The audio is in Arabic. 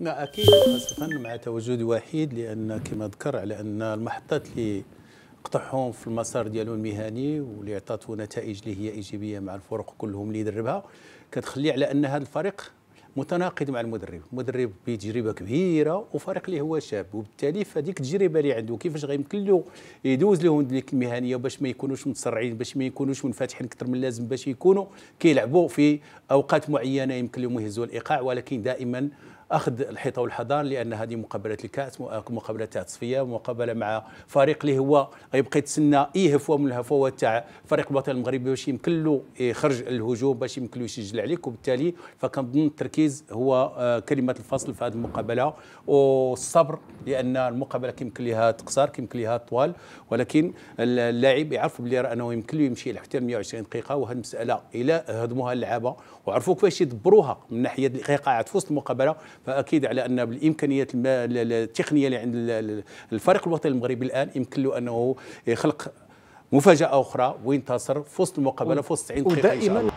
لا نعم، اكيد خاصه مع تواجد وحيد لان كما ذكر على ان المحطات اللي قطعهم في المسار ديالو المهني واللي عطاتو نتائج اللي هي ايجابيه مع الفرق كلهم اللي يدربها كتخلي على ان هذا الفريق متناقض مع المدرب مدرب بتجربه كبيره وفريق اللي هو شاب وبالتالي فديك التجربه اللي عنده كيفاش غيمكن له يدوز لهم ديك المهنيه باش ما يكونوش متسرعين باش ما يكونوش منفتحين اكثر من اللازم باش يكونوا كيلعبوا في اوقات معينه يمكن لهم يهزوا الايقاع ولكن دائما اخذ الحيطه والحضان لان هذه مقابله الكاس مقابله تصفيه مقابله مع فريق اللي هو غيبقى يتسنى اي هفوه من الهفوات تاع فريق الوطن المغربي باش يمكن له يخرج الهجوم باش يمكن له يسجل عليك وبالتالي فكنظن التركيز هو آه، كلمه الفصل في هذه المقابله والصبر لان المقابله كيمكن لها تقصر كيمكن لها طوال ولكن اللاعب يعرف بلي راه انه يمكن له يمشي حتى 120 دقيقه وهذه المساله الى هضموها اللعابه وعرفوا كيفاش يدبروها من ناحيه الايقاعات في وسط المقابله فاكيد على ان بالامكانيات التقنيه اللي عند الفريق الوطني المغربي الان يمكن له انه يخلق مفاجاه اخرى وينتصر في وسط المقابله في وسط 90 دقيقه